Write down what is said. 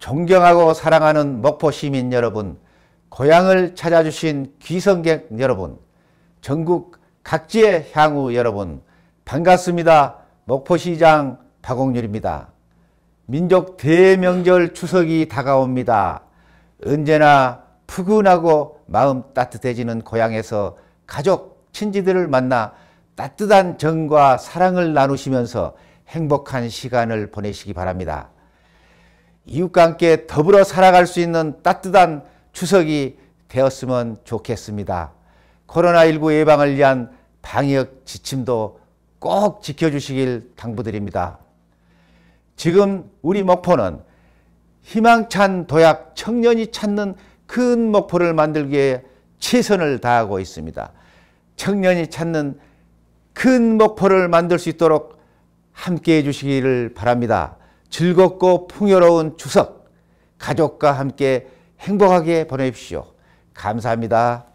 존경하고 사랑하는 목포 시민 여러분, 고향을 찾아주신 귀성객 여러분, 전국 각지의 향우 여러분, 반갑습니다. 목포시장 박옥률입니다. 민족 대명절 추석이 다가옵니다. 언제나 푸근하고 마음 따뜻해지는 고향에서 가족, 친지들을 만나 따뜻한 정과 사랑을 나누시면서 행복한 시간을 보내시기 바랍니다. 이웃과 함께 더불어 살아갈 수 있는 따뜻한 추석이 되었으면 좋겠습니다. 코로나19 예방을 위한 방역 지침도 꼭 지켜주시길 당부드립니다. 지금 우리 목포는 희망찬 도약 청년이 찾는 큰 목포를 만들기 위해 최선을 다하고 있습니다. 청년이 찾는 큰 목포를 만들 수 있도록 함께 해주시기를 바랍니다. 즐겁고 풍요로운 추석 가족과 함께 행복하게 보내십시오. 감사합니다.